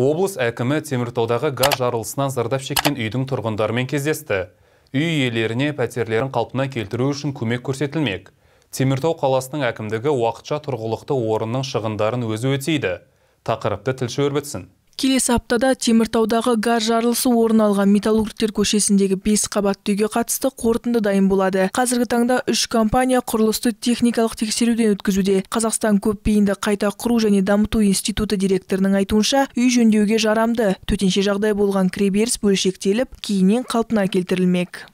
облыс әкімі теміртаудағы газ жарылысынан зардап шеккен үйдің тұрғындарымен кездесті үй иелеріне пәтерлерін қалпына келтіру үшін көмек көрсетілмек теміртау қаласының әкімдігі уақытша тұрғылықты орынның шығындарын өзі өтейді тақырыпты тілші өрбітсін келесі аптада теміртаудағы газ жарылысы орын алған металлургтер көшесіндегі бес қабатты үйге қатысты қорытынды дайын болады қазіргі таңда үш компания құрылысты техникалық тексеруден өткізуде қазақстан көпбейінді қайта құру және дамыту институты директорының айтуынша үй жөндеуге жарамды төтенше жағдай болған кіреберіс бөлшектеліп кейіннен қалпына келтірілмек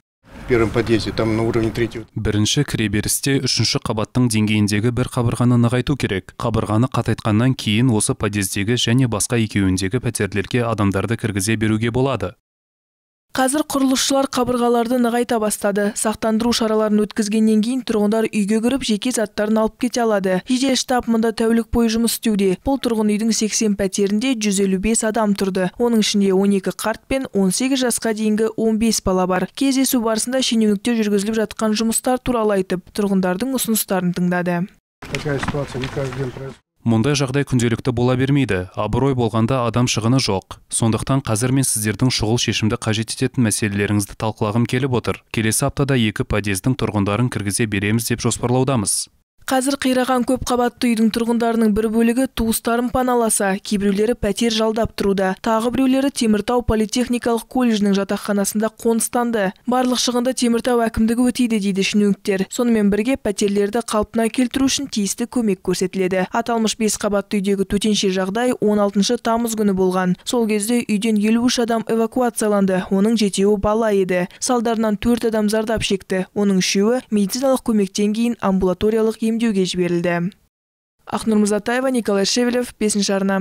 первом подъезде, там на уровне третьего. Бірінші кіреберісте үшінші қабаттың деңгейіндегі бір қабырғаны нығайту керек. Қабырғаны қатайтқаннан кейін осы подъездегі және басқа екеуіндегі пәтерлерге адамдарды кіргізе беруге болады. Қазір құрылысшылар қабырғаларды нығайта бастады. Сақтандыру шараларын өткізгеннен кейін тұрғындар үйге кіріп жеке заттарын алып кете алады. Жедел штаб мұнда тәулік бойы жұмыс істеуде. Бұл тұрғын үйдің 80 пәтерінде 155 адам тұрды. Оның ішінде 12 қарт пен 18 жасқа дейінгі 15 бала бар. Кездесу барысында шенеуніктер жүргізіліп жатқан жұмыстар туралы айтып, тұрғындардың ұсыныстарын тыңдады. Такая мұндай жағдай күнделікті бола бермейді абырой болғанда адам шығыны жоқ сондықтан қазір мен сіздердің шұғыл шешімді қажет ететін мәселелеріңізді талқылағым келіп отыр келесі аптада екі подъездің тұрғындарын кіргізе береміз деп жоспарлаудамыз Қазір қираған көп қабатты үйдің тұрғындарының бір бөлігі туыстарын паналаса, кейбіреулері пәтер жалдап тұруда. Тағы біреулері Теміртау политехникалық колледжінің жатақханасында қоныстанды. Барлық шығынды Теміртау әкімдігі өтейді дейді шенеуніктер. Сонымен бірге пәтерлерді қалпына келтіру үшін тиісті көмек көрсетіледі. Аталмыш 5 қабатты үйдегі төтенше жағдай 16 тамыз күні болған. Сол кезде үйден 53 адам эвакуацияланды. Оның жетеуі бала еді. Салдарынан 4 адам зардап шекті. Оның үшеуі медициналық көмектен кейін амбулаториялық ем емдеуге жіберілді ақнұр мырзатаева николай шевелев бесінші арна